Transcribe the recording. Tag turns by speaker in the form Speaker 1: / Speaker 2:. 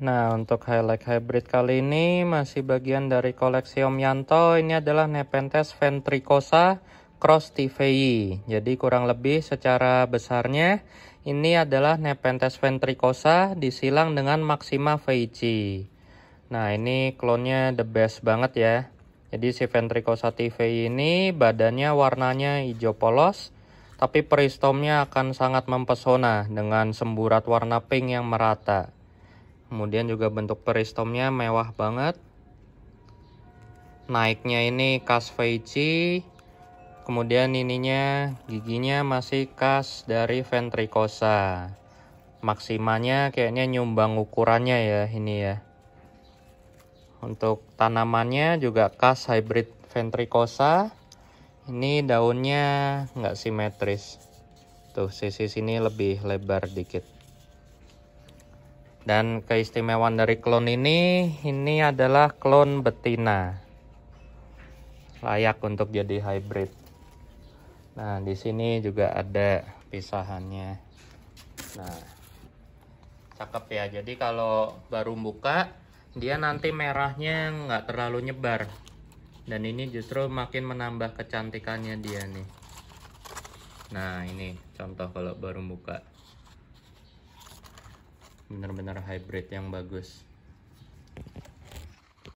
Speaker 1: Nah untuk highlight hybrid kali ini masih bagian dari koleksi Om Yanto ini adalah Nepenthes ventricosa cross TVI jadi kurang lebih secara besarnya ini adalah Nepenthes ventricosa disilang dengan Maxima Veici nah ini klonnya the best banget ya jadi si ventricosa TVI ini badannya warnanya hijau polos tapi peristomnya akan sangat mempesona dengan semburat warna pink yang merata Kemudian juga bentuk peristomnya mewah banget. Naiknya ini khas Feiji. Kemudian ininya giginya masih khas dari ventricosa. Maksimanya kayaknya nyumbang ukurannya ya ini ya. Untuk tanamannya juga khas hybrid ventricosa. Ini daunnya nggak simetris. Tuh sisi sini lebih lebar dikit. Dan keistimewaan dari klon ini, ini adalah klon betina. Layak untuk jadi hybrid. Nah, di sini juga ada pisahannya. Nah, cakep ya. Jadi kalau baru buka, dia nanti merahnya nggak terlalu nyebar. Dan ini justru makin menambah kecantikannya dia nih.
Speaker 2: Nah, ini contoh kalau baru buka benar-benar hybrid yang bagus